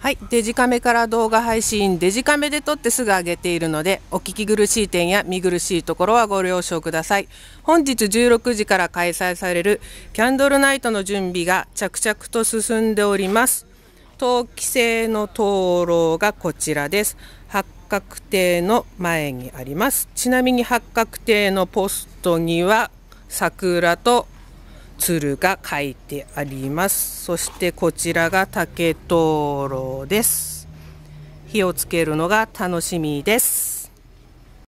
はい、デジカメから動画配信デジカメで撮ってすぐ上げているのでお聞き苦しい点や見苦しいところはご了承ください本日16時から開催されるキャンドルナイトの準備が着々と進んでおります陶器製の灯籠がこちらです八角亭の前にありますちなみに八角亭のポストには桜と鶴が書いてありますそしてこちらが竹灯籠です火をつけるのが楽しみです